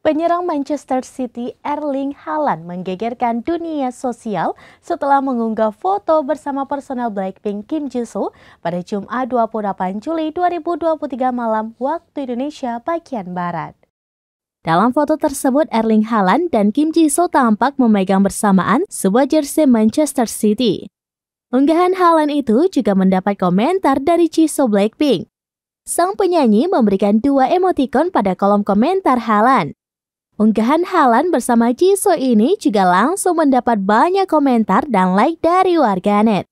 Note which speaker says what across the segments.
Speaker 1: Penyerang Manchester City Erling Haaland menggegerkan dunia sosial setelah mengunggah foto bersama personel Blackpink Kim Jisoo pada Jumat 28 Juli 2023 malam waktu Indonesia bagian Barat. Dalam foto tersebut, Erling Haaland dan Kim Jisoo tampak memegang bersamaan sebuah jersey Manchester City. Unggahan Haaland itu juga mendapat komentar dari Jisoo Blackpink. Sang penyanyi memberikan dua emotikon pada kolom komentar Haaland. Unggahan Halan bersama Jisoo ini juga langsung mendapat banyak komentar dan like dari warganet.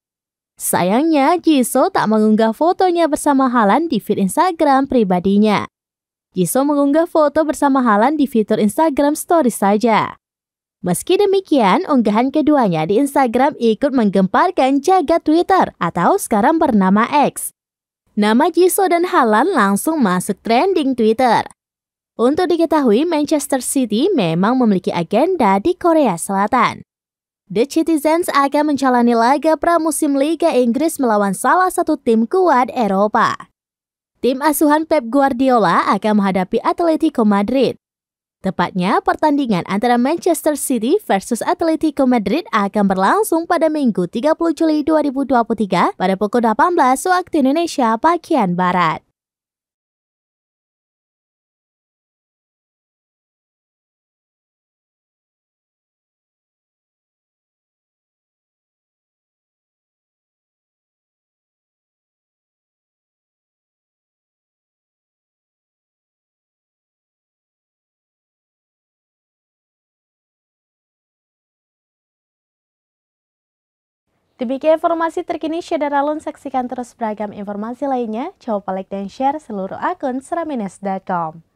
Speaker 1: Sayangnya, Jisoo tak mengunggah fotonya bersama Halan di feed Instagram pribadinya. Jisoo mengunggah foto bersama Halan di fitur Instagram Stories saja. Meski demikian, unggahan keduanya di Instagram ikut menggemparkan jagat Twitter atau sekarang bernama X. Nama Jisoo dan Halan langsung masuk trending Twitter. Untuk diketahui, Manchester City memang memiliki agenda di Korea Selatan. The Citizens akan menjalani laga pramusim Liga Inggris melawan salah satu tim kuat Eropa. Tim asuhan Pep Guardiola akan menghadapi Atletico Madrid. Tepatnya, pertandingan antara Manchester City versus Atletico Madrid akan
Speaker 2: berlangsung pada Minggu 30 Juli 2023 pada pukul 18 waktu Indonesia bagian Barat. Demikian informasi terkini Alun, saksikan terus beragam informasi lainnya. Coba like dan share seluruh akun seramines.com.